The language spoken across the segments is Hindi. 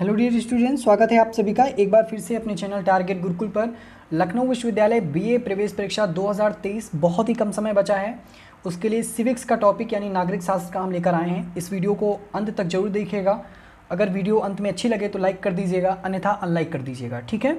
हेलो डियर स्टूडेंट स्वागत है आप सभी का एक बार फिर से अपने चैनल टारगेट गुरुकुल पर लखनऊ विश्वविद्यालय बीए प्रवेश परीक्षा 2023 बहुत ही कम समय बचा है उसके लिए सिविक्स का टॉपिक यानी नागरिक शास्त्र का हम लेकर आए हैं इस वीडियो को अंत तक जरूर देखिएगा अगर वीडियो अंत में अच्छी लगे तो लाइक कर दीजिएगा अन्यथा अनलाइक कर दीजिएगा ठीक है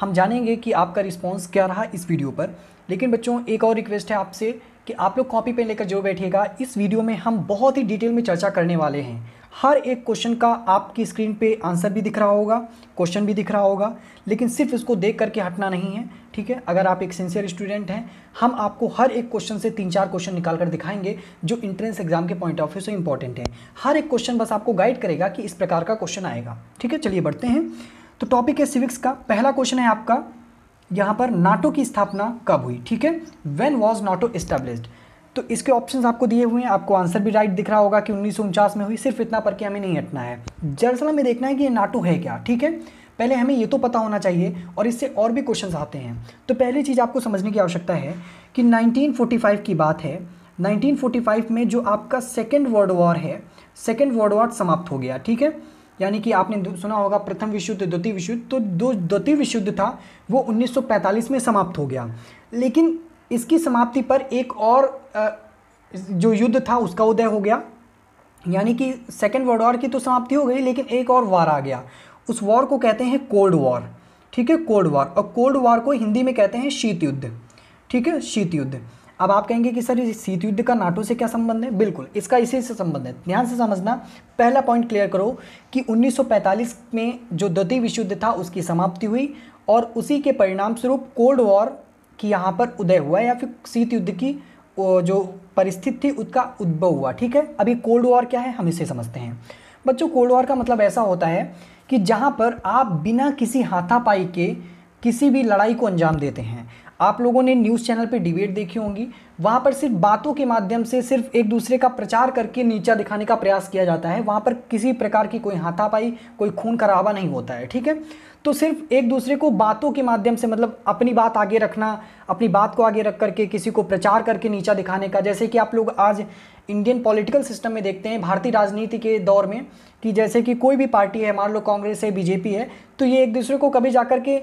हम जानेंगे कि आपका रिस्पॉन्स क्या रहा इस वीडियो पर लेकिन बच्चों एक और रिक्वेस्ट है आपसे कि आप लोग कॉपी पेन लेकर जरूर बैठिएगा इस वीडियो में हम बहुत ही डिटेल में चर्चा करने वाले हैं हर एक क्वेश्चन का आपकी स्क्रीन पे आंसर भी दिख रहा होगा क्वेश्चन भी दिख रहा होगा लेकिन सिर्फ इसको देख करके हटना नहीं है ठीक है अगर आप एक सिंसियर स्टूडेंट हैं हम आपको हर एक क्वेश्चन से तीन चार क्वेश्चन निकाल कर दिखाएंगे जो इंट्रेंस एग्जाम के पॉइंट ऑफ व्यू से इंपॉर्टेंट है हर एक क्वेश्चन बस आपको गाइड करेगा कि इस प्रकार का क्वेश्चन आएगा ठीक है चलिए बढ़ते हैं तो टॉपिक है सिविक्स का पहला क्वेश्चन है आपका यहाँ पर नाटो की स्थापना कब हुई ठीक है वेन वॉज नाटो इस्टेब्लिश्ड तो इसके ऑप्शंस आपको दिए हुए हैं आपको आंसर भी राइट दिख रहा होगा कि उन्नीस में हुई सिर्फ इतना पर कि हमें नहीं हटना है दरअसल हमें देखना है कि ये नाटू है क्या ठीक है पहले हमें ये तो पता होना चाहिए और इससे और भी क्वेश्चंस आते हैं तो पहली चीज़ आपको समझने की आवश्यकता है कि 1945 की बात है 1945 में जो आपका सेकेंड वर्ल्ड वॉर है सेकेंड वर्ल्ड वॉर समाप्त हो गया ठीक है यानी कि आपने सुना होगा प्रथम विश्व युद्ध द्वितीय विश्व युद्ध तो दो द्वितीय विश्व युद्ध था वो 1945 में समाप्त हो गया लेकिन इसकी समाप्ति पर एक और जो युद्ध था उसका उदय हो गया यानी कि सेकेंड वर्ल्ड वॉर की तो समाप्ति हो गई लेकिन एक और वार आ गया उस वॉर को कहते हैं कोल्ड वॉर ठीक है कोल्ड वॉर और कोल्ड वॉर को हिंदी में कहते हैं शीत युद्ध ठीक है शीत युद्ध अब आप कहेंगे कि सर इस शीत युद्ध का नाटो से क्या संबंध है बिल्कुल इसका इसी से संबंध है ध्यान से समझना पहला पॉइंट क्लियर करो कि 1945 में जो द्वितीय विश्व युद्ध था उसकी समाप्ति हुई और उसी के परिणाम स्वरूप कोल्ड वॉर कि यहाँ पर उदय हुआ या फिर शीत युद्ध की जो परिस्थिति थी उसका उद्भव हुआ ठीक है अभी कोल्ड वॉर क्या है हम इसे समझते हैं बच्चों कोल्ड वॉर का मतलब ऐसा होता है कि जहाँ पर आप बिना किसी हाथापाई के किसी भी लड़ाई को अंजाम देते हैं आप लोगों ने न्यूज़ चैनल पे डिबेट देखी होंगी वहाँ पर सिर्फ बातों के माध्यम से सिर्फ एक दूसरे का प्रचार करके नीचा दिखाने का प्रयास किया जाता है वहाँ पर किसी प्रकार की कोई हाथापाई कोई खून खराबा नहीं होता है ठीक है तो सिर्फ एक दूसरे को बातों के माध्यम से मतलब अपनी बात आगे रखना अपनी बात को आगे रख करके किसी को प्रचार करके नीचा दिखाने का जैसे कि आप लोग आज इंडियन पॉलिटिकल सिस्टम में देखते हैं भारतीय राजनीति के दौर में कि जैसे कि कोई भी पार्टी है मान लो कांग्रेस है बीजेपी है तो ये एक दूसरे को कभी जा के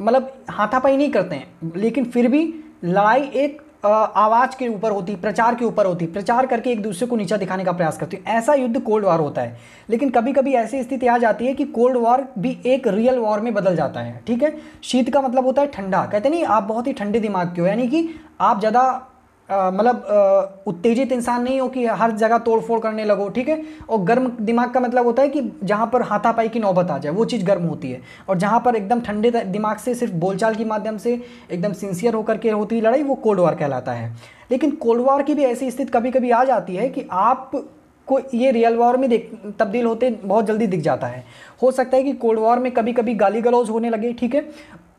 मतलब हाथापाई नहीं करते हैं लेकिन फिर भी लड़ाई एक आवाज़ के ऊपर होती प्रचार के ऊपर होती प्रचार करके एक दूसरे को नीचा दिखाने का प्रयास करती है ऐसा युद्ध कोल्ड वॉर होता है लेकिन कभी कभी ऐसी स्थिति आ जाती है कि कोल्ड वॉर भी एक रियल वॉर में बदल जाता है ठीक है शीत का मतलब होता है ठंडा कहते नहीं आप बहुत ही ठंडे दिमाग के हो यानी कि आप ज़्यादा मतलब उत्तेजित इंसान नहीं हो कि हर जगह तोड़फोड़ करने लगो ठीक है और गर्म दिमाग का मतलब होता है कि जहाँ पर हाथापाई की नौबत आ जाए वो चीज़ गर्म होती है और जहाँ पर एकदम ठंडे दिमाग से सिर्फ बोलचाल के माध्यम से एकदम सिंसियर होकर के होती लड़ाई वो कोल्ड वार कहलाता है लेकिन कोल्ड वार की भी ऐसी स्थिति कभी कभी आ जाती है कि आप को ये रियल वॉर में देख तब्दील होते बहुत जल्दी दिख जाता है हो सकता है कि कोल्ड वॉर में कभी कभी गाली गलौज होने लगे ठीक है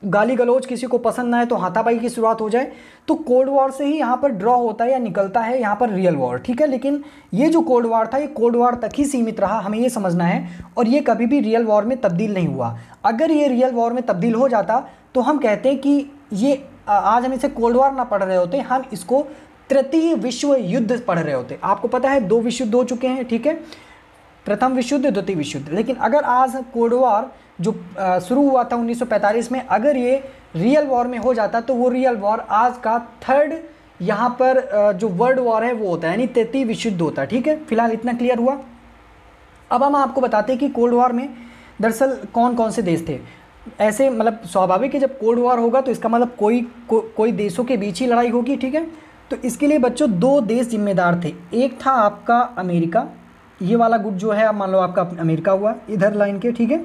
गाली गलौज किसी को पसंद ना है तो हाथापाई की शुरुआत हो जाए तो कोल्ड वॉर से ही यहाँ पर ड्रॉ होता है या निकलता है यहाँ पर रियल वॉर ठीक है लेकिन ये जो कोल्ड वॉर था ये कोल्ड वॉर तक ही सीमित रहा हमें ये समझना है और ये कभी भी रियल वॉर में तब्दील नहीं हुआ अगर ये रियल वॉर में तब्दील हो जाता तो हम कहते हैं कि ये आज हम इसे कोल्ड वॉर ना पढ़ रहे होते हम इसको तृतीय विश्व युद्ध पढ़ रहे होते आपको पता है दो विश्व युद्ध हो चुके हैं ठीक है प्रथम विश्व युद्ध द्वितीय विश्व युद्ध लेकिन अगर आज कोल्ड वॉर जो शुरू हुआ था 1945 में अगर ये रियल वॉर में हो जाता तो वो रियल वॉर आज का थर्ड यहाँ पर जो वर्ल्ड वॉर है वो होता है यानी तृतीय विशुद्ध होता है ठीक है फिलहाल इतना क्लियर हुआ अब हम आपको बताते हैं कि कोल्ड वॉर में दरअसल कौन कौन से देश थे ऐसे मतलब स्वाभाविक है जब कोल्ड वॉर होगा तो इसका मतलब कोई को, कोई देशों के बीच ही लड़ाई होगी ठीक है तो इसके लिए बच्चों दो देश जिम्मेदार थे एक था आपका अमेरिका ये वाला गुट जो है मान लो आपका अमेरिका हुआ इधर लाइन के ठीक है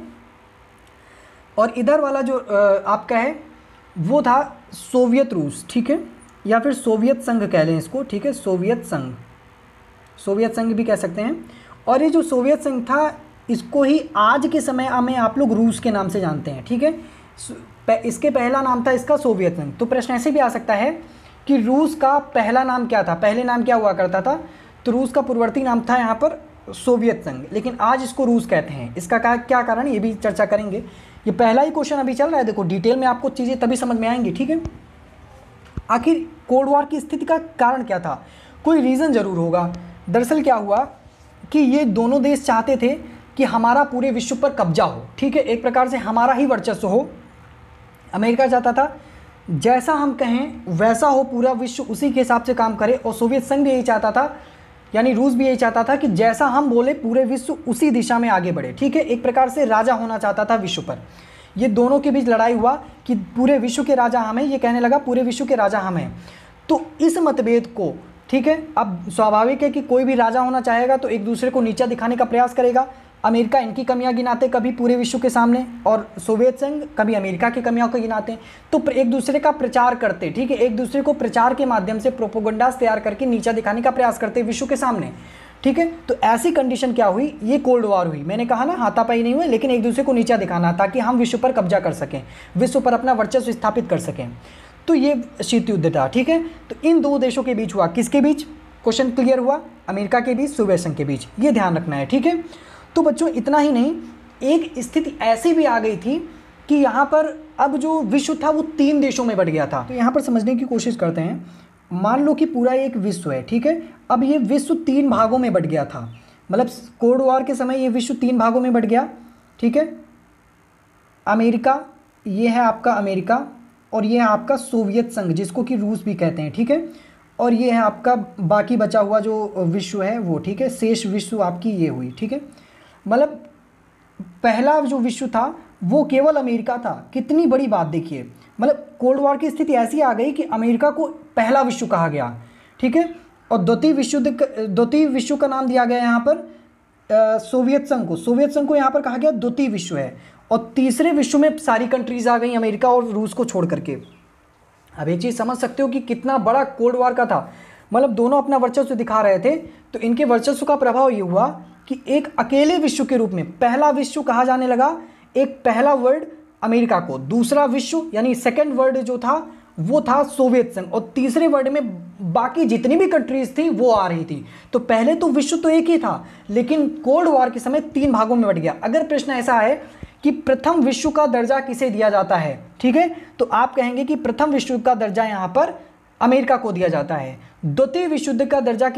और इधर वाला जो आपका है वो था सोवियत रूस ठीक है या फिर सोवियत संघ कह लें इसको ठीक है सोवियत संघ सोवियत संघ भी कह सकते हैं और ये जो सोवियत संघ था इसको ही आज के समय में आप लोग रूस के नाम से जानते हैं ठीक है इसके पहला नाम था इसका सोवियत संघ तो प्रश्न ऐसे भी आ सकता है कि रूस का पहला नाम क्या था पहले नाम क्या हुआ करता था तो रूस का पूर्ववर्ती नाम था यहाँ पर सोवियत संघ लेकिन आज इसको रूस कहते हैं इसका क्या कारण ये भी चर्चा करेंगे ये पहला ही क्वेश्चन अभी चल रहा है देखो डिटेल में आपको चीज़ें तभी समझ में आएंगी ठीक है आखिर कोल्ड वॉर की स्थिति का कारण क्या था कोई रीज़न ज़रूर होगा दरअसल क्या हुआ कि ये दोनों देश चाहते थे कि हमारा पूरे विश्व पर कब्जा हो ठीक है एक प्रकार से हमारा ही वर्चस्व हो अमेरिका चाहता था जैसा हम कहें वैसा हो पूरा विश्व उसी के हिसाब से काम करे और सोवियत संघ भी यही चाहता था यानी रूस भी यही चाहता था कि जैसा हम बोले पूरे विश्व उसी दिशा में आगे बढ़े ठीक है एक प्रकार से राजा होना चाहता था विश्व पर ये दोनों के बीच लड़ाई हुआ कि पूरे विश्व के राजा हम हैं ये कहने लगा पूरे विश्व के राजा हम हैं तो इस मतभेद को ठीक है अब स्वाभाविक है कि कोई भी राजा होना चाहेगा तो एक दूसरे को नीचा दिखाने का प्रयास करेगा अमेरिका इनकी कमियां गिनाते कभी पूरे विश्व के सामने और सोवियत संघ कभी अमेरिका की कमियों को गिनाते हैं तो एक दूसरे का प्रचार करते ठीक है एक दूसरे को प्रचार के माध्यम से प्रोपोगंडास तैयार करके नीचा दिखाने का प्रयास करते विश्व के सामने ठीक है तो ऐसी कंडीशन क्या हुई ये कोल्ड वॉर हुई मैंने कहा ना हाथापाई नहीं हुई लेकिन एक दूसरे को नीचा दिखाना ताकि हम विश्व पर कब्जा कर सकें विश्व पर अपना वर्चस्व स्थापित कर सकें तो ये शीत युद्ध था ठीक है तो इन दो देशों के बीच हुआ किसके बीच क्वेश्चन क्लियर हुआ अमेरिका के बीच सोवियत संघ के बीच ये ध्यान रखना है ठीक है तो बच्चों इतना ही नहीं एक स्थिति ऐसी भी आ गई थी कि यहाँ पर अब जो विश्व था वो तीन देशों में बढ़ गया था तो यहाँ पर समझने की कोशिश करते हैं मान लो कि पूरा एक विश्व है ठीक है अब ये विश्व तीन भागों में बढ़ गया था मतलब कोल्ड वॉर के समय ये विश्व तीन भागों में बढ़ गया ठीक है अमेरिका ये है आपका अमेरिका और ये है आपका सोवियत संघ जिसको कि रूस भी कहते हैं ठीक है और ये है आपका बाकी बचा हुआ जो विश्व है वो ठीक है शेष विश्व आपकी ये हुई ठीक है मतलब पहला जो विश्व था वो केवल अमेरिका था कितनी बड़ी बात देखिए मतलब कोल्ड वॉर की स्थिति ऐसी आ गई कि अमेरिका को पहला विश्व कहा गया ठीक है और द्वितीय विश्व द्वितीय विश्व का नाम दिया गया यहाँ पर सोवियत संघ को सोवियत संघ को यहाँ पर कहा गया द्वितीय विश्व है और तीसरे विश्व में सारी कंट्रीज आ गई अमेरिका और रूस को छोड़ करके अब ये चीज़ समझ सकते हो कि कितना बड़ा कोल्ड वॉर का था मतलब दोनों अपना वर्चस्व दिखा रहे थे तो इनके वर्चस्व का प्रभाव ये हुआ कि एक अकेले विश्व के रूप में पहला विश्व कहा जाने लगा एक पहला वर्ल्ड अमेरिका को दूसरा विश्व यानी सेकेंड वर्ल्ड जो था वो था सोवियत संघ और तीसरे वर्ल्ड में बाकी जितनी भी कंट्रीज थी वो आ रही थी तो पहले तो विश्व तो एक ही था लेकिन कोल्ड वॉर के समय तीन भागों में बट गया अगर प्रश्न ऐसा है कि प्रथम विश्व का दर्जा किसे दिया जाता है ठीक है तो आप कहेंगे कि प्रथम विश्व का दर्जा यहाँ पर अमेरिका को दिया जाता है द्वितीय विश्व युद्ध का दर्जा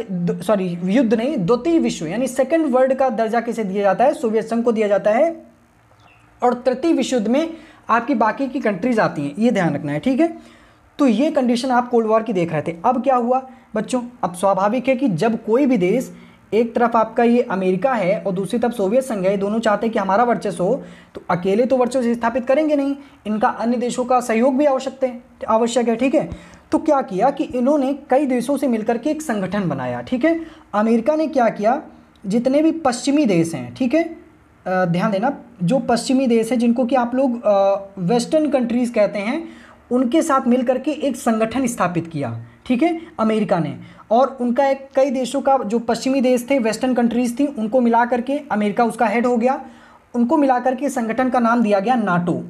सॉरी युद्ध नहीं द्वितीय विश्व यानी सेकेंड वर्ल्ड का दर्जा किसे दिया जाता है सोवियत संघ को दिया जाता है और तृतीय विश्व युद्ध में आपकी बाकी की कंट्रीज आती हैं ये ध्यान रखना है ठीक है तो ये कंडीशन आप कोल्ड वॉर की देख रहे थे अब क्या हुआ बच्चों अब स्वाभाविक है कि जब कोई भी देश एक तरफ आपका ये अमेरिका है और दूसरी तरफ सोवियत संघ है दोनों चाहते हैं कि हमारा वर्चस्व हो तो अकेले तो वर्चस्व स्थापित करेंगे नहीं इनका अन्य देशों का सहयोग भी आवश्यक है आवश्यक है ठीक है तो क्या किया कि इन्होंने कई देशों से मिलकर के एक संगठन बनाया ठीक है अमेरिका ने क्या किया जितने भी पश्चिमी देश हैं ठीक है ध्यान देना जो पश्चिमी देश हैं जिनको कि आप लोग वेस्टर्न कंट्रीज़ कहते हैं उनके साथ मिल करके एक संगठन स्थापित किया ठीक है अमेरिका ने और उनका एक कई देशों का जो पश्चिमी देश थे वेस्टर्न कंट्रीज़ थी उनको मिला करके अमेरिका उसका हेड हो गया उनको मिला करके संगठन का नाम दिया गया नाटो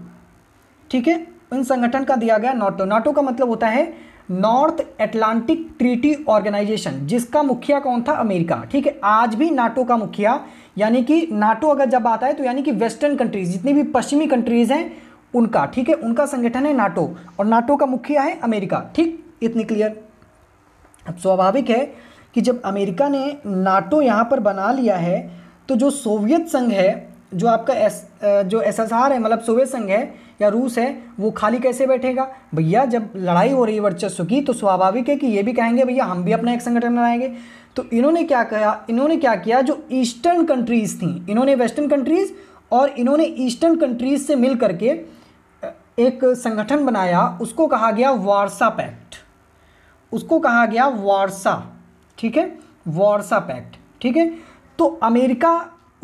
ठीक है उन संगठन का दिया गया नाटो नाटो का मतलब होता है नॉर्थ एटलांटिक ट्रीटी ऑर्गेनाइजेशन जिसका मुखिया कौन था अमेरिका ठीक है आज भी नाटो का मुखिया यानी कि नाटो अगर जब आता है तो यानी कि वेस्टर्न कंट्रीज जितनी भी पश्चिमी कंट्रीज हैं उनका ठीक है उनका संगठन है नाटो और नाटो का मुखिया है अमेरिका ठीक इतनी क्लियर अब स्वाभाविक है कि जब अमेरिका ने नाटो यहाँ पर बना लिया है तो जो सोवियत संघ है जो आपका एस जो एस है मतलब सोवियत संघ है या रूस है वो खाली कैसे बैठेगा भैया जब लड़ाई हो रही है वर्चस्व की तो स्वाभाविक है कि ये भी कहेंगे भैया हम भी अपना एक संगठन बनाएंगे तो इन्होंने क्या कहा इन्होंने क्या किया जो ईस्टर्न कंट्रीज़ थी इन्होंने वेस्टर्न कंट्रीज़ और इन्होंने ईस्टर्न कंट्रीज़ से मिल करके एक संगठन बनाया उसको कहा गया वारसा पैक्ट उसको कहा गया वारसा ठीक है वारसा पैक्ट ठीक है तो अमेरिका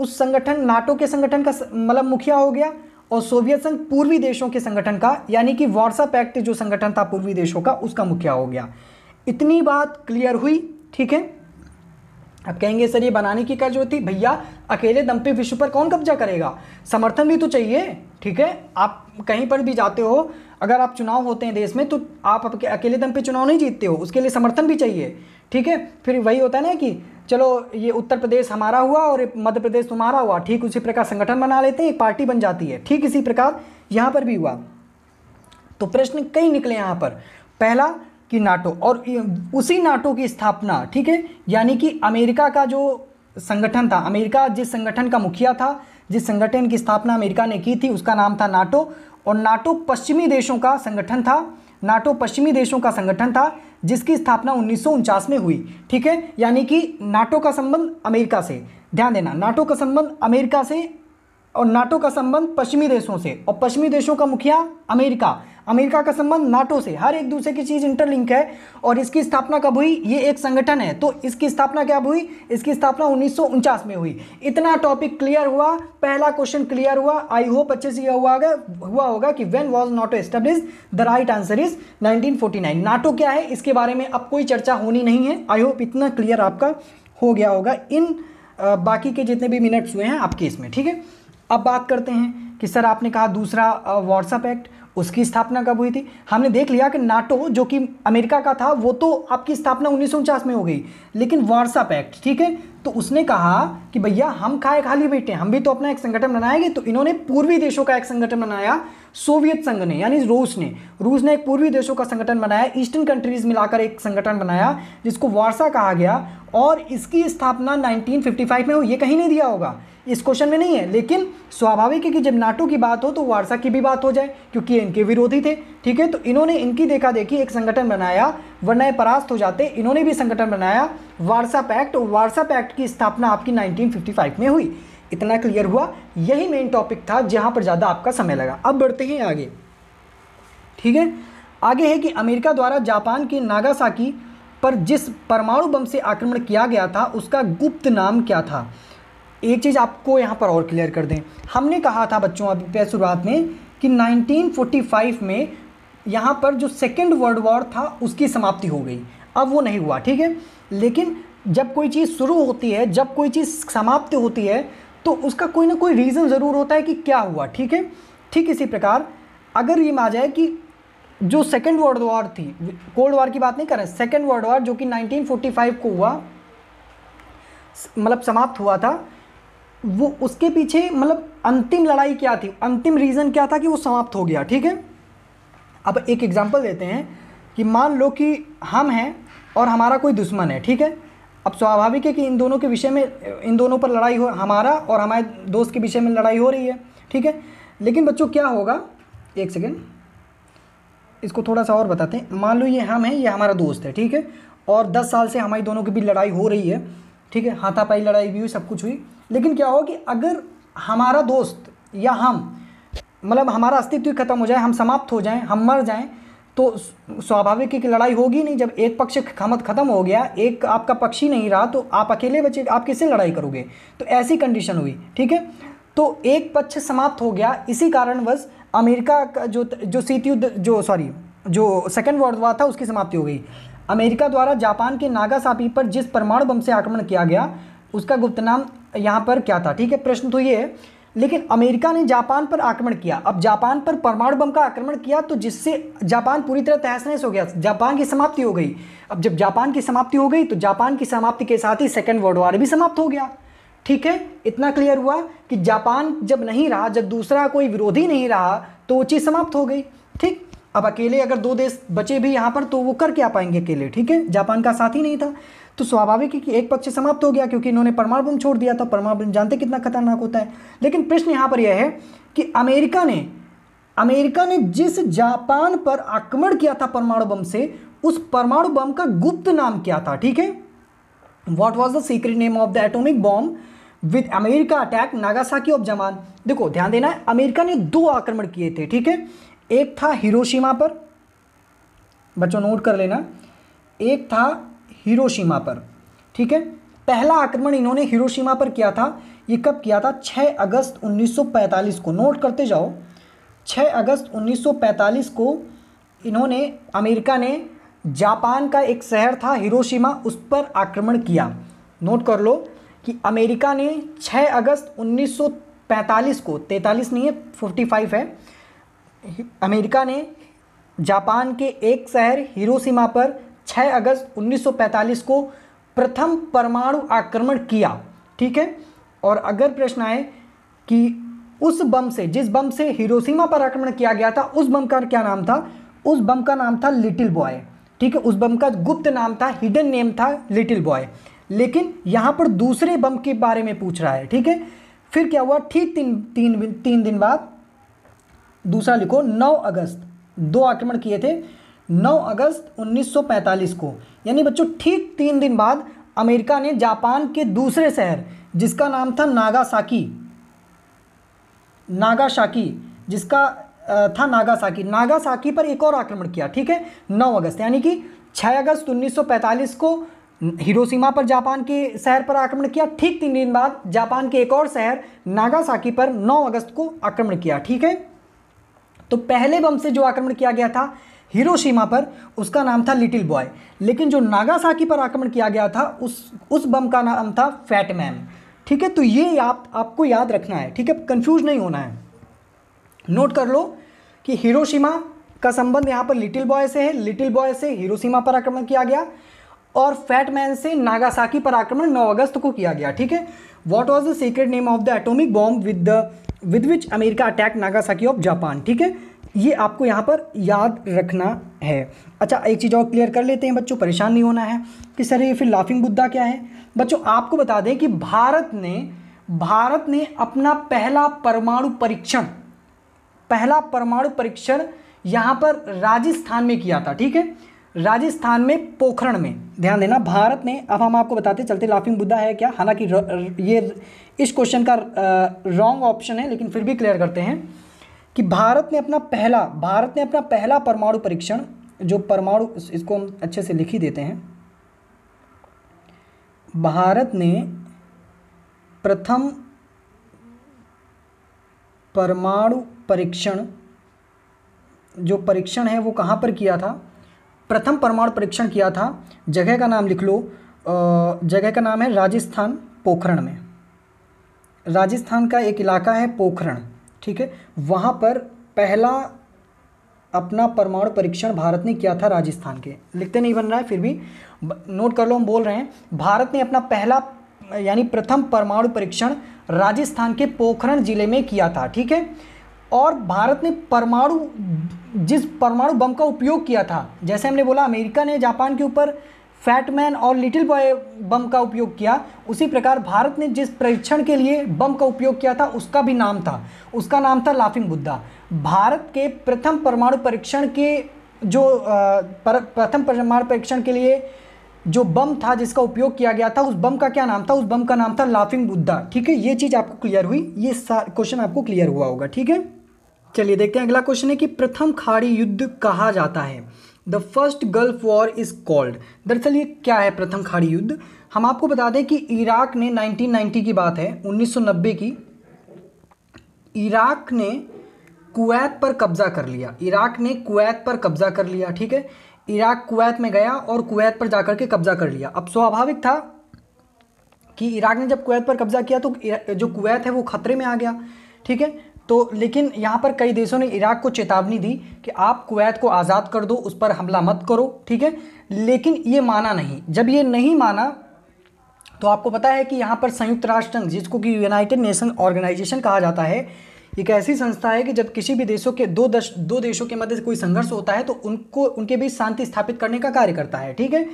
उस संगठन नाटो के संगठन का मतलब मुखिया हो गया और सोवियत संघ पूर्वी देशों के संगठन का यानी कि वार्सा पैक्ट जो संगठन था पूर्वी देशों का उसका मुखिया हो गया इतनी बात क्लियर हुई ठीक है अब कहेंगे सर ये बनाने की कर्ज होती भैया अकेले दम पे विश्व पर कौन कब्जा करेगा समर्थन भी तो चाहिए ठीक है आप कहीं पर भी जाते हो अगर आप चुनाव होते हैं देश में तो आप अकेले दम पे चुनाव नहीं जीतते हो उसके लिए समर्थन भी चाहिए ठीक है फिर वही होता है ना कि चलो ये उत्तर प्रदेश हमारा हुआ और मध्य प्रदेश तुम्हारा हुआ ठीक उसी प्रकार संगठन बना लेते हैं एक पार्टी बन जाती है ठीक इसी प्रकार यहाँ पर भी हुआ तो प्रश्न कई निकले यहाँ पर पहला कि नाटो और उसी नाटो की स्थापना ठीक है यानी कि अमेरिका का जो संगठन था अमेरिका जिस संगठन का मुखिया था जिस संगठन की स्थापना अमेरिका ने की थी उसका नाम था नाटो और नाटो पश्चिमी देशों का संगठन था नाटो पश्चिमी देशों का संगठन था जिसकी स्थापना उन्नीस में हुई ठीक है यानी कि नाटो का संबंध अमेरिका से ध्यान देना नाटो का संबंध अमेरिका से और नाटो का संबंध पश्चिमी देशों से और पश्चिमी देशों का मुखिया अमेरिका अमेरिका का संबंध नाटो से हर एक दूसरे की चीज़ इंटरलिंक है और इसकी स्थापना कब हुई ये एक संगठन है तो इसकी स्थापना क्या हुई इसकी स्थापना उन्नीस में हुई इतना टॉपिक क्लियर हुआ पहला क्वेश्चन क्लियर हुआ आई होप अच्छे से यह हुआ हुआ होगा कि when was NATO establish the right answer is nineteen NATO क्या है इसके बारे में अब कोई चर्चा होनी नहीं है आई होप इतना क्लियर आपका हो गया होगा इन बाकी के जितने भी मिनट्स हुए हैं आपके इसमें ठीक है अब बात करते हैं कि सर आपने कहा दूसरा व्हाट्सअप एक्ट उसकी स्थापना कब हुई थी हमने देख लिया कि नाटो जो कि अमेरिका का था वो तो आपकी स्थापना उन्नीस में हो गई लेकिन वार्सअप एक्ट ठीक है तो उसने कहा कि भैया हम खाए खाली बैठे हम भी तो अपना एक संगठन बनाएंगे तो इन्होंने पूर्वी देशों का एक संगठन बनाया सोवियत संघ ने यानी रूस ने रूस ने एक पूर्वी देशों का संगठन बनाया ईस्टर्न कंट्रीज़ मिलाकर एक संगठन बनाया जिसको वार्सा कहा गया और इसकी स्थापना 1955 में हो ये कहीं नहीं दिया होगा इस क्वेश्चन में नहीं है लेकिन स्वाभाविक है कि जब नाटो की बात हो तो वार्सा की भी बात हो जाए क्योंकि इनके विरोधी थे ठीक है तो इन्होंने इनकी देखा देखी एक संगठन बनाया वरना परास्त हो जाते इन्होंने भी संगठन बनाया वार्सा पैक्ट वार्सा पैक्ट की स्थापना आपकी नाइनटीन में हुई इतना क्लियर हुआ यही मेन टॉपिक था जहाँ पर ज़्यादा आपका समय लगा अब बढ़ते हैं आगे ठीक है आगे है कि अमेरिका द्वारा जापान के नागासाकी पर जिस परमाणु बम से आक्रमण किया गया था उसका गुप्त नाम क्या था एक चीज़ आपको यहाँ पर और क्लियर कर दें हमने कहा था बच्चों अभी पे शुरुआत में कि 1945 में यहाँ पर जो सेकेंड वर्ल्ड वॉर था उसकी समाप्ति हो गई अब वो नहीं हुआ ठीक है लेकिन जब कोई चीज़ शुरू होती है जब कोई चीज़ समाप्त होती है तो उसका कोई ना कोई रीज़न ज़रूर होता है कि क्या हुआ ठीक है ठीक इसी प्रकार अगर ये आ जाए कि जो सेकेंड वर्ल्ड वॉर थी कोल्ड वॉर की बात नहीं कर रहे सेकेंड वर्ल्ड वॉर जो कि 1945 को हुआ मतलब समाप्त हुआ था वो उसके पीछे मतलब अंतिम लड़ाई क्या थी अंतिम रीज़न क्या था कि वो समाप्त हो गया ठीक है अब एक एग्ज़ाम्पल देते हैं कि मान लो कि हम हैं और हमारा कोई दुश्मन है ठीक है अब स्वाभाविक है कि इन दोनों के विषय में इन दोनों पर लड़ाई हो हमारा और हमारे दोस्त के विषय में लड़ाई हो रही है ठीक है लेकिन बच्चों क्या होगा एक सेकेंड इसको थोड़ा सा और बताते हैं मान लो ये हम हैं ये हमारा दोस्त है ठीक है और दस साल से हमारी दोनों के बीच लड़ाई हो रही है ठीक है हाथापाई लड़ाई भी हुई सब कुछ हुई लेकिन क्या हो कि अगर हमारा दोस्त या हम मतलब हमारा अस्तित्व खत्म हो जाए हम समाप्त हो जाएं हम मर जाएं तो स्वाभाविक है कि लड़ाई होगी नहीं जब एक पक्ष खमत खत्म हो गया एक आपका पक्ष ही नहीं रहा तो आप अकेले बचे आप किससे लड़ाई करोगे तो ऐसी कंडीशन हुई ठीक है तो एक पक्ष समाप्त हो गया इसी कारणवश अमेरिका का जो जो शीत युद्ध जो सॉरी जो सेकेंड वर्ल्ड वॉर था उसकी समाप्ति हो गई अमेरिका द्वारा जापान के नागासाकी पर जिस परमाणु बम से आक्रमण किया गया उसका गुप्त नाम यहाँ पर क्या था ठीक है प्रश्न तो ये है लेकिन अमेरिका ने जापान पर आक्रमण किया अब जापान पर परमाणु बम का आक्रमण किया तो जिससे जापान पूरी तरह तहस नहस हो गया जापान की समाप्ति हो गई अब जब जापान की समाप्ति हो गई तो जापान की समाप्ति के साथ ही सेकेंड वर्ल्ड वॉर भी समाप्त हो गया ठीक है इतना क्लियर हुआ कि जापान जब नहीं रहा जब दूसरा कोई विरोधी नहीं रहा तो वो चीज़ समाप्त हो गई ठीक अब अकेले अगर दो देश बचे भी यहाँ पर तो वो कर क्या पाएंगे अकेले ठीक है जापान का साथ ही नहीं था तो स्वाभाविक है कि एक पक्ष समाप्त हो गया क्योंकि इन्होंने परमाणु बम छोड़ दिया था परमाणु बम जानते कितना खतरनाक होता है लेकिन प्रश्न यहाँ पर यह है कि अमेरिका ने अमेरिका ने जिस जापान पर आक्रमण किया था परमाणु बम से उस परमाणु बम का गुप्त नाम क्या था ठीक है what was the secret name of the atomic bomb with America attack Nagasaki of Japan देखो ध्यान देना है अमेरिका ने दो आक्रमण किए थे ठीक है एक था हिरोशिमा पर बच्चों नोट कर लेना एक था हिरोशिमा पर ठीक है पहला आक्रमण इन्होंने हिरोशिमा पर किया था ये कब किया था 6 अगस्त 1945 को नोट करते जाओ 6 अगस्त 1945 को इन्होंने अमेरिका ने जापान का एक शहर था हिरोशिमा उस पर आक्रमण किया नोट कर लो कि अमेरिका ने 6 अगस्त 1945 को 43 नहीं है 45 है अमेरिका ने जापान के एक शहर हिरोशिमा पर 6 अगस्त 1945 को प्रथम परमाणु आक्रमण किया ठीक है और अगर प्रश्न आए कि उस बम से जिस बम से हिरोशिमा पर आक्रमण किया गया था उस बम का क्या नाम था उस बम का नाम था लिटिल बॉय ठीक है उस बम का गुप्त नाम था हिडन नेम था लिटिल बॉय लेकिन यहाँ पर दूसरे बम के बारे में पूछ रहा है ठीक है फिर क्या हुआ ठीक तीन तीन तीन दिन बाद दूसरा लिखो 9 अगस्त दो आक्रमण किए थे 9 अगस्त 1945 को यानी बच्चों ठीक तीन दिन बाद अमेरिका ने जापान के दूसरे शहर जिसका नाम था नागासाकी नागासाकी जिसका था नागासाकी नागासाकी पर एक और आक्रमण किया ठीक है 9 अगस्त यानी कि 6 अगस्त 1945 को हिरोशिमा पर जापान के शहर पर आक्रमण किया ठीक तीन दिन बाद जापान के एक और शहर नागासाकी पर 9 अगस्त को आक्रमण किया ठीक है तो पहले बम से जो आक्रमण किया गया था हिरोशिमा पर उसका नाम था लिटिल बॉय लेकिन जो नागासाकी पर आक्रमण किया गया था उस उस बम का नाम था फैट मैन ठीक है तो ये आप आपको याद रखना है ठीक है कंफ्यूज नहीं होना है नोट कर लो कि हिरोशिमा का संबंध यहाँ पर लिटिल बॉय से है लिटिल बॉय से हिरोशिमा पर आक्रमण किया गया और फैटमैन से नागासाकी पर आक्रमण 9 अगस्त को किया गया ठीक है what was the secret name of the atomic bomb with the with which America attack Nagasaki of Japan ठीक है ये आपको यहाँ पर याद रखना है अच्छा एक चीज़ और क्लियर कर लेते हैं बच्चों परेशान नहीं होना है कि सर ये फिर लाफिंग बुद्धा क्या है बच्चों आपको बता दें कि भारत ने भारत ने अपना पहला परमाणु परीक्षण पहला परमाणु परीक्षण यहाँ पर राजस्थान में किया था ठीक है राजस्थान में पोखरण में ध्यान देना भारत ने अब हम आपको बताते चलते लाफिंग बुद्धा है क्या हालांकि ये इस क्वेश्चन का रॉन्ग ऑप्शन है लेकिन फिर भी क्लियर करते हैं कि भारत ने अपना पहला भारत ने अपना पहला परमाणु परीक्षण जो परमाणु इसको हम अच्छे से लिख ही देते हैं भारत ने प्रथम परमाणु परीक्षण जो परीक्षण है वो कहाँ पर किया था प्रथम परमाणु परीक्षण किया था जगह का नाम लिख लो जगह का नाम है राजस्थान पोखरण में राजस्थान का एक इलाका है पोखरण ठीक है वहाँ पर पहला अपना परमाणु परीक्षण भारत ने किया था राजस्थान के लिखते नहीं बन रहा है फिर भी नोट कर लो हम बोल रहे हैं भारत ने अपना पहला यानी प्रथम परमाणु परीक्षण राजस्थान के पोखरण जिले में किया था ठीक है और भारत ने परमाणु जिस परमाणु बम का उपयोग किया था जैसे हमने बोला अमेरिका ने जापान के ऊपर फैटमैन और लिटिल बॉय बम का उपयोग किया उसी प्रकार भारत ने जिस परीक्षण के लिए बम का उपयोग किया था उसका भी नाम था उसका नाम था लाफिंग बुद्धा भारत के प्रथम परमाणु परीक्षण के जो पर, प्रथम परमाणु परीक्षण के लिए जो बम था जिसका उपयोग किया गया था उस बम का क्या नाम था उस बम का नाम था लाफिंग बुद्धा ठीक है ये चीज़ आपको क्लियर हुई ये क्वेश्चन आपको क्लियर हुआ होगा ठीक है चलिए देखते हैं अगला क्वेश्चन है कि प्रथम खाड़ी युद्ध कहा जाता है the first gulf war is called दरअसल ये क्या है प्रथम खाड़ी युद्ध हम आपको बता दें कि इराक ने 1990 की बात है 1990 की इराक ने कुवैत पर कब्ज़ा कर लिया इराक ने कुवैत पर कब्ज़ा कर लिया ठीक है इराक कुवैत में गया और कुवैत पर जाकर के कब्ज़ा कर लिया अब स्वाभाविक था कि इराक ने जब कुवैत पर कब्ज़ा किया तो जो कुवैत है वो खतरे में आ गया ठीक है तो लेकिन यहाँ पर कई देशों ने इराक को चेतावनी दी कि आप कुवैत को आज़ाद कर दो उस पर हमला मत करो ठीक है लेकिन ये माना नहीं जब ये नहीं माना तो आपको पता है कि यहाँ पर संयुक्त राष्ट्र संघ जिसको कि यूनाइटेड नेशन ऑर्गेनाइजेशन कहा जाता है एक ऐसी संस्था है कि जब किसी भी देशों के दो दश दो देशों के मध्य कोई संघर्ष होता है तो उनको उनके बीच शांति स्थापित करने का कार्य करता है ठीक है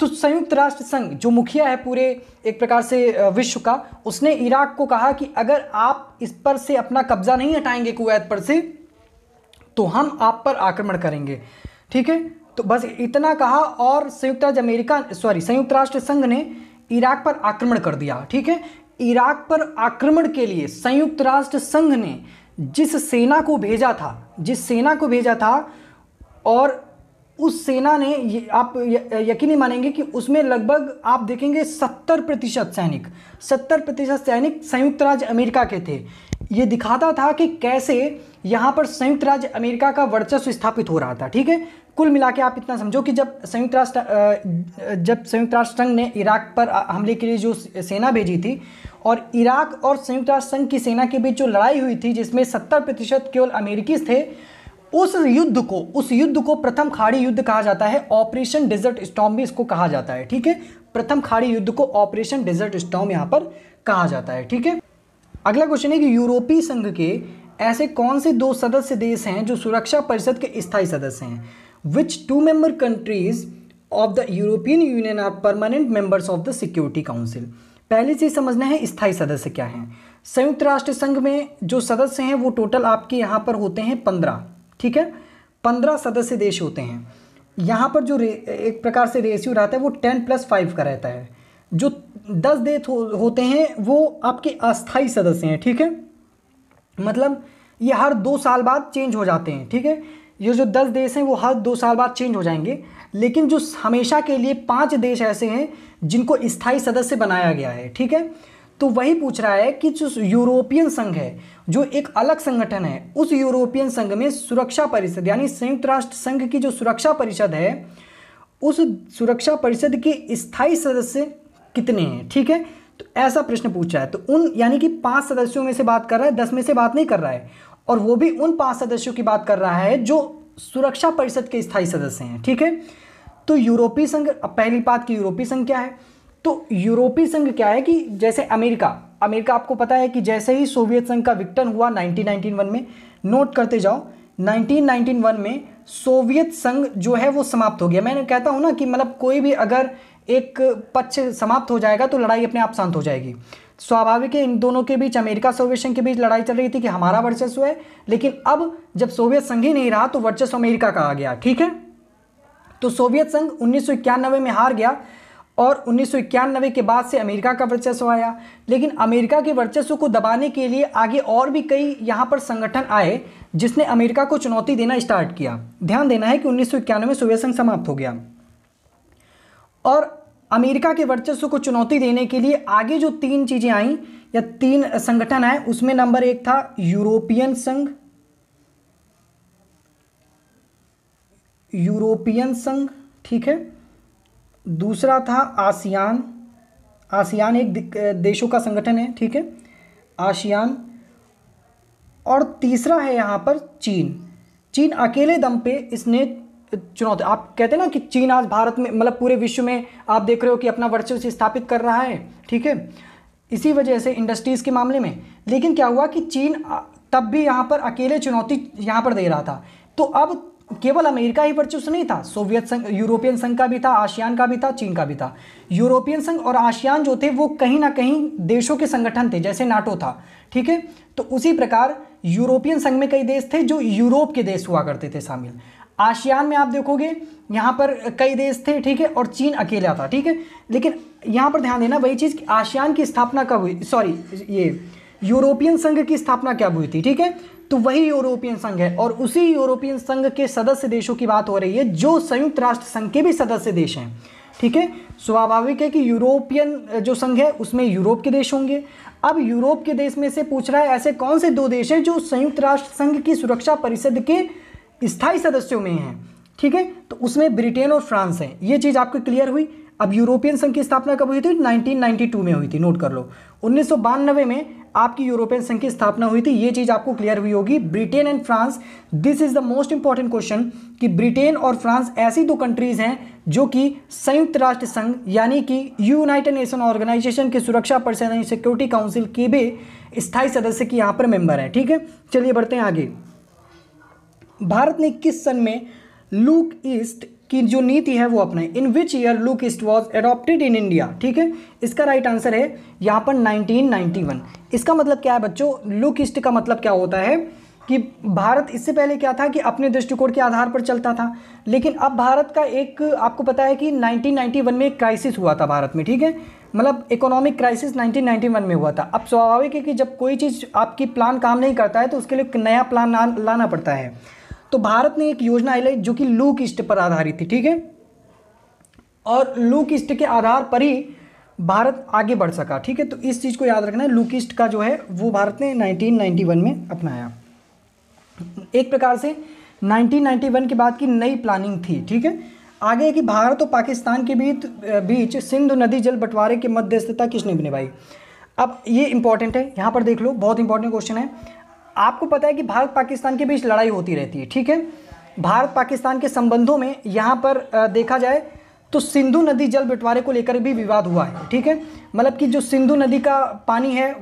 तो संयुक्त राष्ट्र संघ जो मुखिया है पूरे एक प्रकार से विश्व का उसने इराक को कहा कि अगर आप इस पर से अपना कब्जा नहीं हटाएंगे कुवैत पर से तो हम आप पर आक्रमण करेंगे ठीक है तो बस इतना कहा और संयुक्त राज्य अमेरिका सॉरी संयुक्त राष्ट्र संघ ने इराक पर आक्रमण कर दिया ठीक है इराक पर आक्रमण के लिए संयुक्त राष्ट्र संघ ने जिस सेना को भेजा था जिस सेना को भेजा था और उस सेना ने ये आप यकीन मानेंगे कि उसमें लगभग आप देखेंगे सत्तर प्रतिशत सैनिक सत्तर प्रतिशत सैनिक संयुक्त राज्य अमेरिका के थे ये दिखाता था कि कैसे यहाँ पर संयुक्त राज्य अमेरिका का वर्चस्व स्थापित हो रहा था ठीक है कुल मिला के आप इतना समझो कि जब संयुक्त राष्ट्र जब संयुक्त राष्ट्र संघ ने इराक पर हमले के लिए जो सेना भेजी थी और इराक और संयुक्त राष्ट्र संघ की सेना के बीच जो लड़ाई हुई थी जिसमें सत्तर प्रतिशत केवल अमेरिकीज थे उस युद्ध को उस युद्ध को प्रथम खाड़ी युद्ध कहा जाता है ऑपरेशन डेजर्ट स्टॉम भी इसको कहा जाता है ठीक है प्रथम खाड़ी युद्ध को ऑपरेशन डेजर्ट स्टॉम यहाँ पर कहा जाता है ठीक है अगला क्वेश्चन है कि यूरोपीय संघ के ऐसे कौन से दो सदस्य देश हैं जो सुरक्षा परिषद के स्थायी सदस्य हैं which two member countries of the European Union are permanent members of the security council पहली चीज़ समझना है स्थायी सदस्य क्या हैं संयुक्त राष्ट्र संघ में जो सदस्य हैं वो टोटल आपके यहाँ पर होते हैं पंद्रह ठीक है पंद्रह सदस्य देश होते हैं यहाँ पर जो एक प्रकार से रेशियो रहता है वो टेन प्लस फाइव का रहता है जो दस देश हो, होते हैं वो आपके अस्थाई सदस्य हैं ठीक है मतलब ये हर दो साल बाद चेंज हो जाते हैं ठीक है ये जो दस देश हैं वो हर दो साल बाद चेंज हो जाएंगे लेकिन जो हमेशा के लिए पांच देश ऐसे हैं जिनको स्थायी सदस्य बनाया गया है ठीक है तो वही पूछ रहा है कि जो यूरोपियन संघ है जो एक अलग संगठन है उस यूरोपियन संघ में सुरक्षा परिषद यानी संयुक्त राष्ट्र संघ की जो सुरक्षा परिषद है उस सुरक्षा परिषद के स्थायी सदस्य कितने हैं ठीक है तो ऐसा प्रश्न पूछा है तो उन यानी कि पांच सदस्यों में से बात कर रहा है दस में से बात नहीं कर रहा है और वो भी उन पांच सदस्यों की बात कर रहा है जो सुरक्षा परिषद के स्थायी सदस्य हैं ठीक है तो यूरोपीय संघ अब पहली बात की यूरोपीय संघ क्या है तो यूरोपीय संघ क्या है कि जैसे अमेरिका अमेरिका आपको पता है कि जैसे ही सोवियत संघ का विक्टन हुआ 1991 में नोट करते जाओ 1991 में सोवियत संघ जो है वो समाप्त हो गया मैंने कहता हूँ ना कि मतलब कोई भी अगर एक पक्ष समाप्त हो जाएगा तो लड़ाई अपने आप शांत हो जाएगी स्वाभाविक है इन दोनों के बीच अमेरिका सोवियत संघ के बीच लड़ाई चल रही थी कि हमारा वर्चस्व है लेकिन अब जब सोवियत संघ ही नहीं रहा तो वर्चस्व अमेरिका का आ गया ठीक है तो सोवियत संघ उन्नीस में हार गया और उन्नीस के बाद से अमेरिका का वर्चस्व आया लेकिन अमेरिका के वर्चस्व को दबाने के लिए आगे और भी कई यहाँ पर संगठन आए जिसने अमेरिका को चुनौती देना स्टार्ट किया ध्यान देना है कि उन्नीस में सोवियत संघ समाप्त हो गया और अमेरिका के वर्चस्व को चुनौती देने के लिए आगे जो तीन चीज़ें आईं या तीन संगठन आए उसमें नंबर एक था यूरोपियन संघ यूरोपियन संघ ठीक है दूसरा था आसियान आसियान एक देशों का संगठन है ठीक है आसियान और तीसरा है यहाँ पर चीन चीन अकेले दम पे इसने चुनौती आप कहते हैं ना कि चीन आज भारत में मतलब पूरे विश्व में आप देख रहे हो कि अपना वर्चस्व स्थापित कर रहा है ठीक है इसी वजह से इंडस्ट्रीज़ के मामले में लेकिन क्या हुआ कि चीन तब भी यहाँ पर अकेले चुनौती यहाँ पर दे रहा था तो अब केवल अमेरिका ही वर्चस्व नहीं था सोवियत संघ यूरोपियन संघ का भी था आसियान का भी था चीन का भी था यूरोपियन संघ और आसियान जो थे वो कहीं ना कहीं देशों के संगठन थे जैसे नाटो था ठीक है तो उसी प्रकार यूरोपियन संघ में कई देश थे जो यूरोप के देश हुआ करते थे शामिल आसियान में आप देखोगे यहाँ पर कई देश थे ठीक है और चीन अकेला था ठीक है लेकिन यहाँ पर ध्यान देना वही चीज़ कि आसियान की स्थापना कब हुई सॉरी ये यूरोपियन संघ की स्थापना क्या हुई थी ठीक है तो वही यूरोपियन संघ है और उसी यूरोपियन संघ के सदस्य देशों की बात हो रही है जो संयुक्त राष्ट्र संघ के भी सदस्य देश हैं ठीक है स्वाभाविक है कि यूरोपियन जो संघ है उसमें यूरोप के देश होंगे अब यूरोप के देश में से पूछ रहा है ऐसे कौन से दो देश हैं जो संयुक्त राष्ट्र संघ की सुरक्षा परिषद के स्थायी सदस्यों में हैं ठीक है तो उसमें ब्रिटेन और फ्रांस हैं ये चीज़ आपको क्लियर हुई अब यूरोपियन संघ की स्थापना कब हुई थी 1992 में हुई थी नोट कर लो उन्नीस में आपकी यूरोपियन संघ की स्थापना हुई थी ये चीज़ आपको क्लियर हुई होगी Britain and France this is the most important question कि ब्रिटेन और फ्रांस ऐसी दो कंट्रीज़ हैं जो कि संयुक्त राष्ट्र संघ यानी कि यूनाइटेड नेशन ऑर्गेनाइजेशन के सुरक्षा परिषद सिक्योरिटी काउंसिल के भी स्थायी सदस्य की यहां पर मेंबर है ठीक है चलिए बढ़ते हैं आगे भारत ने किस सन में लुक ईस्ट कि जो नीति है वो अपने in which year look east was adopted in India ठीक है इसका राइट आंसर है यहाँ पर 1991 इसका मतलब क्या है बच्चों लुक ईस्ट का मतलब क्या होता है कि भारत इससे पहले क्या था कि अपने दृष्टिकोण के आधार पर चलता था लेकिन अब भारत का एक आपको पता है कि 1991 में एक क्राइसिस हुआ था भारत में ठीक है मतलब इकोनॉमिक क्राइसिस 1991 में हुआ था अब स्वाभाविक है कि जब कोई चीज़ आपकी प्लान काम नहीं करता है तो उसके लिए नया प्लान लाना पड़ता है तो भारत ने एक योजना आई जो कि लूक किस्ट पर आधारित थी ठीक है और लूक किस्ट के आधार पर ही भारत आगे बढ़ सका ठीक है तो इस चीज़ को याद रखना है लूकिस्ट का जो है वो भारत ने 1991 में अपनाया एक प्रकार से 1991 के बाद की नई प्लानिंग थी ठीक है आगे कि भारत और पाकिस्तान के बीच बीच सिंधु नदी जल बंटवारे के मध्यस्थता किसने निभाई अब ये इंपॉर्टेंट है यहाँ पर देख लो बहुत इंपॉर्टेंट क्वेश्चन है आपको पता है कि भारत पाकिस्तान के बीच लड़ाई होती रहती है ठीक है भारत पाकिस्तान के संबंधों में यहाँ पर देखा जाए तो सिंधु नदी जल बंटवारे को लेकर भी विवाद हुआ है ठीक है मतलब कि जो सिंधु नदी का पानी है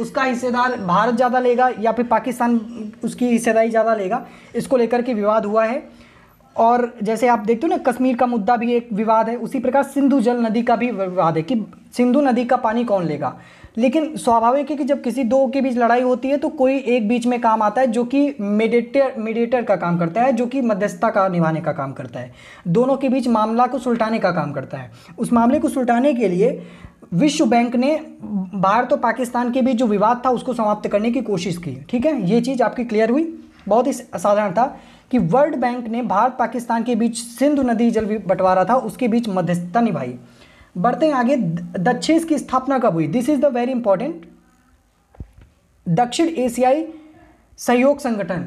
उसका हिस्सेदार भारत ज़्यादा लेगा या फिर पाकिस्तान उसकी हिस्सेदारी ज़्यादा लेगा इसको लेकर के विवाद हुआ है और जैसे आप देखते हो ना कश्मीर का मुद्दा भी एक विवाद है उसी प्रकार सिंधु जल नदी का भी विवाद है कि सिंधु नदी का पानी कौन लेगा लेकिन स्वाभाविक है कि जब किसी दो के बीच लड़ाई होती है तो कोई एक बीच में काम आता है जो कि मेडिटर मेडिएटर का काम करता है जो कि मध्यस्थता का निभाने का काम करता है दोनों के बीच मामला को सुलटाने का काम करता है उस मामले को सुलटाने के लिए विश्व बैंक ने भारत और पाकिस्तान के बीच जो विवाद था उसको समाप्त करने की कोशिश की ठीक है ये चीज़ आपकी क्लियर हुई बहुत ही असाधारण था कि वर्ल्ड बैंक ने भारत पाकिस्तान के बीच सिंधु नदी जल बंटवारा था उसके बीच मध्यस्थता निभाई बढ़ते हैं आगे दक्षेस की स्थापना कब हुई this is the very important दक्षिण एशियाई सहयोग संगठन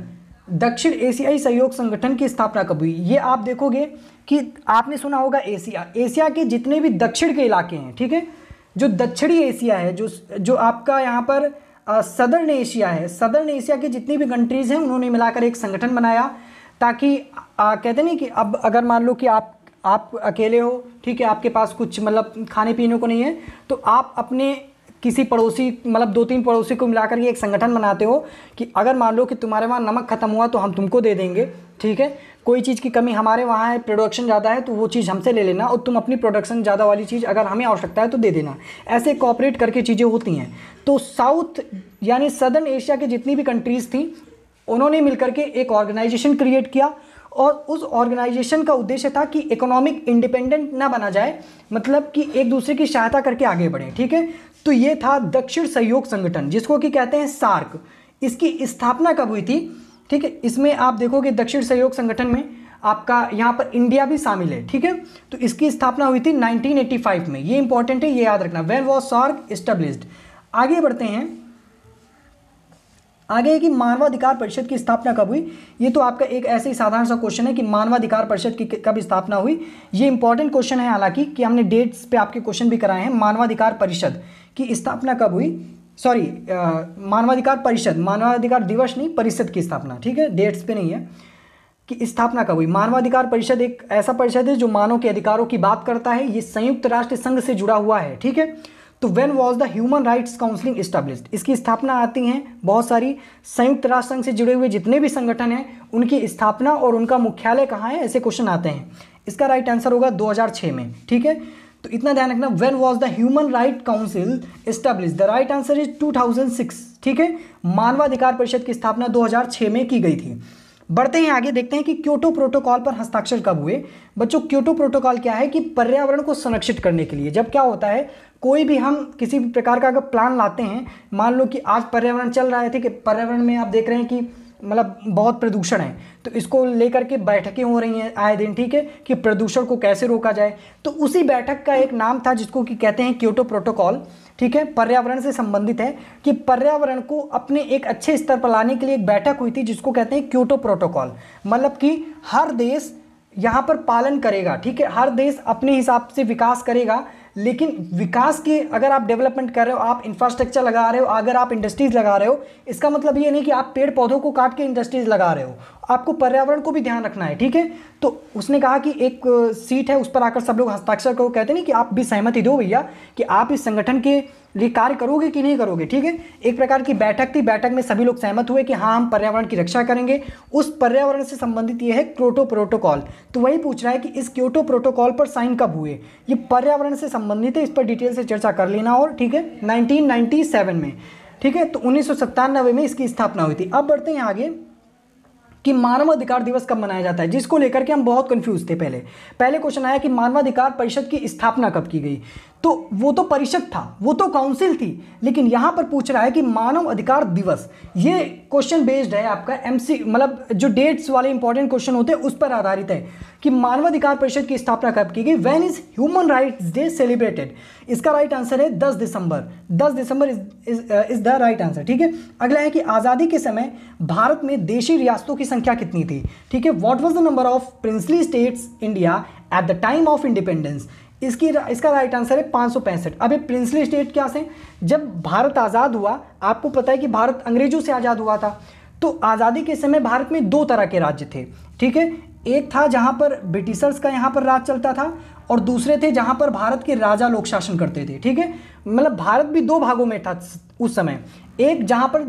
दक्षिण एशियाई सहयोग संगठन की स्थापना कब हुई ये आप देखोगे कि आपने सुना होगा एशिया एशिया के जितने भी दक्षिण के इलाके हैं ठीक है जो दक्षिणी एशिया है जो जो आपका यहाँ पर सदर्न एशिया है सदर्न एशिया के जितनी भी कंट्रीज़ हैं उन्होंने मिलाकर एक संगठन बनाया ताकि आ, कहते नहीं कि अब अगर मान लो कि आप आप अकेले हो ठीक है आपके पास कुछ मतलब खाने पीने को नहीं है तो आप अपने किसी पड़ोसी मतलब दो तीन पड़ोसी को मिला करके एक संगठन बनाते हो कि अगर मान लो कि तुम्हारे वहाँ नमक ख़त्म हुआ तो हम तुमको दे देंगे ठीक है कोई चीज़ की कमी हमारे वहाँ है प्रोडक्शन ज़्यादा है तो वो चीज़ हमसे ले लेना और तुम अपनी प्रोडक्शन ज़्यादा वाली चीज़ अगर हमें आवश्यकता है तो दे देना ऐसे कॉपरेट करके चीज़ें होती हैं तो साउथ यानी सदर्न एशिया के जितनी भी कंट्रीज़ थी उन्होंने मिलकर के एक ऑर्गेनाइजेशन क्रिएट किया और उस ऑर्गेनाइजेशन का उद्देश्य था कि इकोनॉमिक इंडिपेंडेंट ना बना जाए मतलब कि एक दूसरे की सहायता करके आगे बढ़े ठीक है तो ये था दक्षिण सहयोग संगठन जिसको कि कहते हैं सार्क इसकी स्थापना कब हुई थी ठीक है इसमें आप देखोगे दक्षिण सहयोग संगठन में आपका यहाँ पर इंडिया भी शामिल है ठीक है तो इसकी स्थापना हुई थी 1985 में ये इंपॉर्टेंट है ये याद रखना वेन वॉज सार्क एस्टेब्लिश्ड आगे बढ़ते हैं आगे है कि मानवाधिकार परिषद की स्थापना कब हुई ये तो आपका एक ऐसे ही साधारण सा क्वेश्चन है कि मानवाधिकार परिषद की कब स्थापना हुई ये इंपॉर्टेंट क्वेश्चन है हालांकि कि हमने डेट्स पे आपके क्वेश्चन भी कराए हैं मानवाधिकार परिषद की स्थापना कब हुई सॉरी मानवाधिकार परिषद मानवाधिकार दिवस नहीं परिषद की स्थापना ठीक है डेट्स पे नहीं है कि स्थापना कब हुई मानवाधिकार परिषद एक ऐसा परिषद है जो मानव के अधिकारों की बात करता है ये संयुक्त राष्ट्र संघ से जुड़ा हुआ है ठीक है तो when was the human rights counselling establish इसकी स्थापना आती हैं बहुत सारी संयुक्त राष्ट्र संघ से जुड़े हुए जितने भी संगठन हैं उनकी स्थापना और उनका मुख्यालय कहाँ है ऐसे क्वेश्चन आते हैं इसका राइट आंसर होगा 2006 में ठीक है तो इतना ध्यान रखना when was the human right council establish the right answer is 2006 ठीक है मानवाधिकार परिषद की स्थापना 2006 में की गई थी बढ़ते हैं आगे देखते हैं कि क्योटो प्रोटोकॉल पर हस्ताक्षर कब हुए बच्चों क्योटो प्रोटोकॉल क्या है कि पर्यावरण को संरक्षित करने के लिए जब क्या होता है कोई भी हम किसी भी प्रकार का अगर प्लान लाते हैं मान लो कि आज पर्यावरण चल रहा है ठीक है पर्यावरण में आप देख रहे हैं कि मतलब बहुत प्रदूषण है तो इसको लेकर के बैठकें हो रही हैं आए दिन ठीक है कि प्रदूषण को कैसे रोका जाए तो उसी बैठक का एक नाम था जिसको कि कहते हैं क्योटो प्रोटोकॉल ठीक है पर्यावरण से संबंधित है कि पर्यावरण को अपने एक अच्छे स्तर पर लाने के लिए एक बैठक हुई थी जिसको कहते हैं क्योटो प्रोटोकॉल मतलब कि हर देश यहाँ पर पालन करेगा ठीक है हर देश अपने हिसाब से विकास करेगा लेकिन विकास के अगर आप डेवलपमेंट कर रहे हो आप इंफ्रास्ट्रक्चर लगा रहे हो अगर आप इंडस्ट्रीज लगा रहे हो इसका मतलब ये नहीं कि आप पेड़ पौधों को काट के इंडस्ट्रीज लगा रहे हो आपको पर्यावरण को भी ध्यान रखना है ठीक है तो उसने कहा कि एक सीट है उस पर आकर सब लोग हस्ताक्षर करो कहते नहीं कि आप भी सहमति दो भैया कि आप इस संगठन के लिए कार्य करोगे कि नहीं करोगे ठीक है एक प्रकार की बैठक थी बैठक में सभी लोग सहमत हुए कि हाँ हम पर्यावरण की रक्षा करेंगे उस पर्यावरण से संबंधित ये है क्रोटो प्रोटोकॉल तो वही पूछ रहा है कि इस क्योटो प्रोटोकॉल पर साइन कब हुए ये पर्यावरण से संबंधित है इस पर डिटेल से चर्चा कर लेना और ठीक है नाइनटीन में ठीक है तो उन्नीस में इसकी स्थापना हुई थी अब बढ़ते हैं आगे कि मानवाधिकार दिवस कब मनाया जाता है जिसको लेकर के हम बहुत कन्फ्यूज थे पहले पहले क्वेश्चन आया कि मानवाधिकार परिषद की स्थापना कब की गई तो वो तो परिषद था वो तो काउंसिल थी लेकिन यहाँ पर पूछ रहा है कि मानव अधिकार दिवस ये क्वेश्चन बेस्ड है आपका एमसी मतलब जो डेट्स वाले इंपॉर्टेंट क्वेश्चन होते हैं उस पर आधारित है कि मानवाधिकार परिषद की स्थापना कब की गई when is human right day celebrated इसका राइट आंसर है दस दिसंबर दस दिसंबर इज द राइट आंसर ठीक है अगला है कि आज़ादी के समय भारत में देशी रियासतों की संख्या कितनी थी ठीक है what was the number of princely states India at the time of independence इसकी इसका राइट आंसर है पाँच सौ पैंसठ अब ये प्रिंसली स्टेट क्या से जब भारत आज़ाद हुआ आपको पता है कि भारत अंग्रेजों से आज़ाद हुआ था तो आज़ादी के समय भारत में दो तरह के राज्य थे ठीक है एक था जहाँ पर ब्रिटिशर्स का यहाँ पर राज चलता था और दूसरे थे जहाँ पर भारत के राजा लोग शासन करते थे ठीक है मतलब भारत भी दो भागों में था उस समय एक जहाँ पर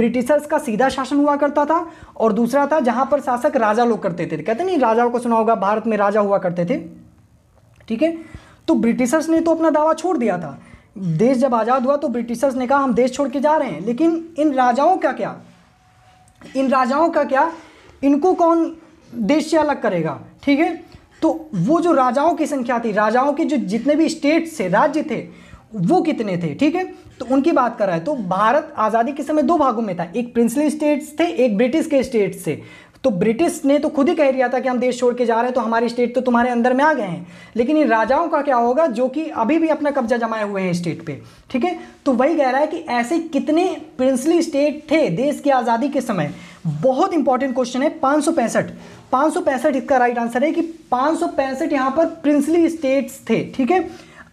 ब्रिटिशर्स का सीधा शासन हुआ करता था और दूसरा था जहाँ पर शासक राजा लोग करते थे कहते नहीं राजाओं को सुना होगा भारत में राजा हुआ करते थे ठीक है तो ब्रिटिशर्स ने तो अपना दावा छोड़ दिया था देश जब आज़ाद हुआ तो ब्रिटिशर्स ने कहा हम देश छोड़ के जा रहे हैं लेकिन इन राजाओं का क्या इन राजाओं का क्या इनको कौन देश से अलग करेगा ठीक है तो वो जो राजाओं की संख्या थी राजाओं के जो जितने भी स्टेट्स थे राज्य थे वो कितने थे ठीक है तो उनकी बात कर रहा है तो भारत आज़ादी के समय दो भागों में था एक प्रिंसली स्टेट्स थे एक ब्रिटिश के स्टेट्स थे तो ब्रिटिश ने तो खुद ही कह दिया था कि हम देश छोड़ के जा रहे हैं तो हमारे स्टेट तो तुम्हारे अंदर में आ गए हैं लेकिन इन राजाओं का क्या होगा जो कि अभी भी अपना कब्जा जमाए हुए हैं स्टेट पे ठीक है तो वही कह रहा है कि ऐसे कितने प्रिंसली स्टेट थे देश की आज़ादी के समय बहुत इंपॉर्टेंट क्वेश्चन है पाँच सौ पैंसठ पाँच सौ पैंसठ इसका राइट आंसर है कि पाँच सौ पैंसठ यहाँ पर प्रिंसली स्टेट्स थे ठीक है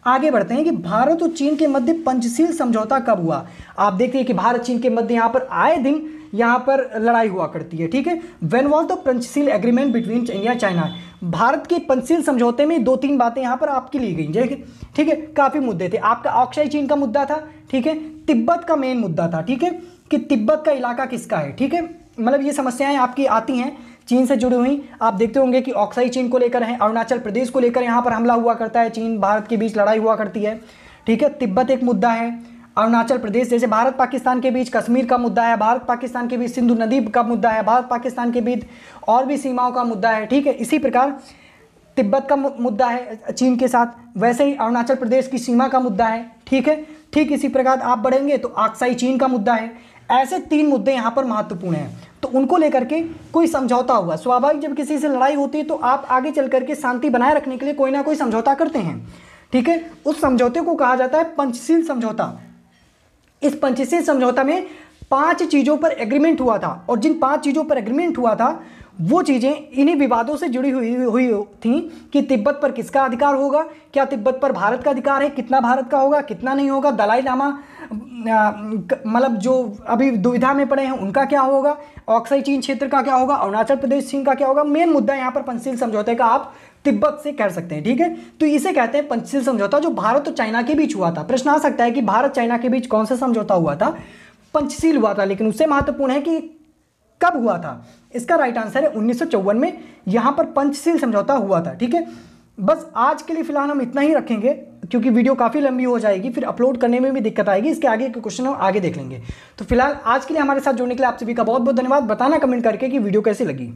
आगे बढ़ते हैं कि भारत और चीन के मध्य पंचशील समझौता कब हुआ आप देखते हैं कि भारत चीन के मध्य यहाँ पर आए दिन यहाँ पर लड़ाई हुआ करती है ठीक है when was the Panchsheel agreement between India China Bharat के पंचशील समझौते में दो तीन बातें यहाँ पर आपकी ली गई ठीक है काफ़ी मुद्दे थे आपका ऑक्साई चीन का मुद्दा था ठीक है तिब्बत का मेन मुद्दा था ठीक है कि तिब्बत का इलाका किसका है ठीक है मतलब ये समस्याएं आपकी आती हैं चीन से जुड़ी हुई आप देखते होंगे कि ऑक्साई चीन को लेकर है अरुणाचल प्रदेश को लेकर यहाँ पर हमला हुआ करता है चीन भारत के बीच लड़ाई हुआ करती है ठीक है तिब्बत एक मुद्दा है अरुणाचल प्रदेश जैसे भारत पाकिस्तान के बीच कश्मीर का मुद्दा है भारत पाकिस्तान के बीच सिंधु नदी का मुद्दा है भारत पाकिस्तान के बीच और भी सीमाओं का मुद्दा है ठीक है इसी प्रकार तिब्बत का मुद्दा है चीन के साथ वैसे ही अरुणाचल प्रदेश की सीमा का मुद्दा है ठीक है ठीक इसी प्रकार आप बढ़ेंगे तो आकसाई चीन का मुद्दा है ऐसे तीन मुद्दे यहाँ पर महत्वपूर्ण हैं तो उनको लेकर के कोई समझौता हुआ स्वाभाविक जब किसी से लड़ाई होती है तो आप आगे चल करके शांति बनाए रखने के लिए कोई ना कोई समझौता करते हैं ठीक है उस समझौते को कहा जाता है पंचशील समझौता इस पंचशील समझौता में पांच चीज़ों पर एग्रीमेंट हुआ था और जिन पांच चीज़ों पर एग्रीमेंट हुआ था वो चीज़ें इन्हीं विवादों से जुड़ी हुई हुई थी कि तिब्बत पर किसका अधिकार होगा क्या तिब्बत पर भारत का अधिकार है कितना भारत का होगा कितना नहीं होगा दलाई लामा मतलब जो अभी दुविधा में पड़े हैं उनका क्या होगा ऑक्साई चीन क्षेत्र का क्या होगा अरुणाचल प्रदेश चीन का क्या होगा मेन मुद्दा यहाँ पर पंचशील समझौते का आप तिब्बत से कह सकते हैं ठीक है तो इसे कहते हैं पंचशील समझौता जो भारत और चाइना के बीच हुआ था प्रश्न आ सकता है कि भारत चाइना के बीच कौन सा समझौता हुआ था पंचशील हुआ था लेकिन उससे महत्वपूर्ण है कि कब हुआ था इसका राइट आंसर है उन्नीस में यहां पर पंचशील समझौता हुआ था ठीक है बस आज के लिए फिलहाल हम इतना ही रखेंगे क्योंकि वीडियो काफ़ी लंबी हो जाएगी फिर अपलोड करने में भी दिक्कत आएगी इसके आगे के क्वेश्चन हम आगे देख लेंगे तो फिलहाल आज के लिए हमारे साथ जुड़ने के लिए आप सभी का बहुत बहुत धन्यवाद बताना कमेंट करके कि वीडियो कैसी लगी